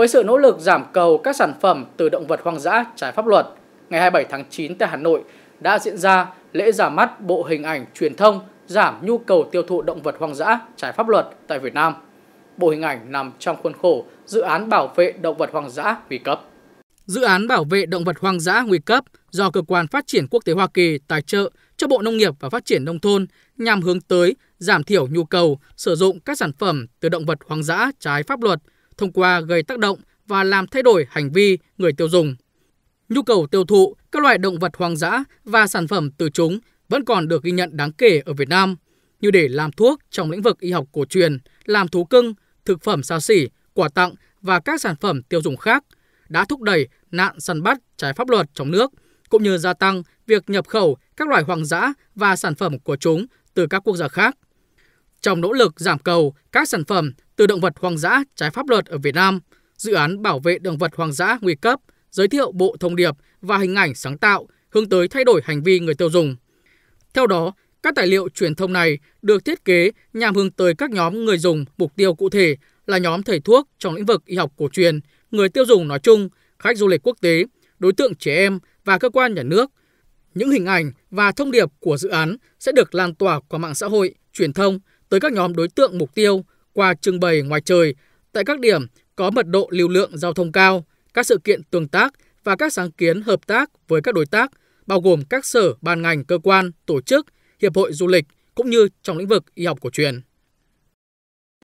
với sự nỗ lực giảm cầu các sản phẩm từ động vật hoang dã trái pháp luật. Ngày 27 tháng 9 tại Hà Nội đã diễn ra lễ ra mắt bộ hình ảnh truyền thông giảm nhu cầu tiêu thụ động vật hoang dã trái pháp luật tại Việt Nam. Bộ hình ảnh nằm trong khuôn khổ dự án bảo vệ động vật hoang dã nguy cấp. Dự án bảo vệ động vật hoang dã nguy cấp do Cơ quan Phát triển Quốc tế Hoa Kỳ tài trợ cho Bộ Nông nghiệp và Phát triển Nông thôn nhằm hướng tới giảm thiểu nhu cầu sử dụng các sản phẩm từ động vật hoang dã trái pháp luật thông qua gây tác động và làm thay đổi hành vi người tiêu dùng. Nhu cầu tiêu thụ các loại động vật hoang dã và sản phẩm từ chúng vẫn còn được ghi nhận đáng kể ở Việt Nam, như để làm thuốc trong lĩnh vực y học cổ truyền, làm thú cưng, thực phẩm xa xỉ, quà tặng và các sản phẩm tiêu dùng khác đã thúc đẩy nạn săn bắt trái pháp luật trong nước, cũng như gia tăng việc nhập khẩu các loài hoang dã và sản phẩm của chúng từ các quốc gia khác. Trong nỗ lực giảm cầu, các sản phẩm từ động vật hoang dã trái pháp luật ở Việt Nam, dự án bảo vệ động vật hoang dã nguy cấp, giới thiệu bộ thông điệp và hình ảnh sáng tạo hướng tới thay đổi hành vi người tiêu dùng. Theo đó, các tài liệu truyền thông này được thiết kế nhằm hướng tới các nhóm người dùng mục tiêu cụ thể là nhóm thầy thuốc trong lĩnh vực y học cổ truyền, người tiêu dùng nói chung, khách du lịch quốc tế, đối tượng trẻ em và cơ quan nhà nước. Những hình ảnh và thông điệp của dự án sẽ được lan tỏa qua mạng xã hội, truyền thông tới các nhóm đối tượng mục tiêu qua trưng bày ngoài trời tại các điểm có mật độ lưu lượng giao thông cao, các sự kiện tương tác và các sáng kiến hợp tác với các đối tác, bao gồm các sở, ban ngành, cơ quan, tổ chức, hiệp hội du lịch cũng như trong lĩnh vực y học cổ truyền.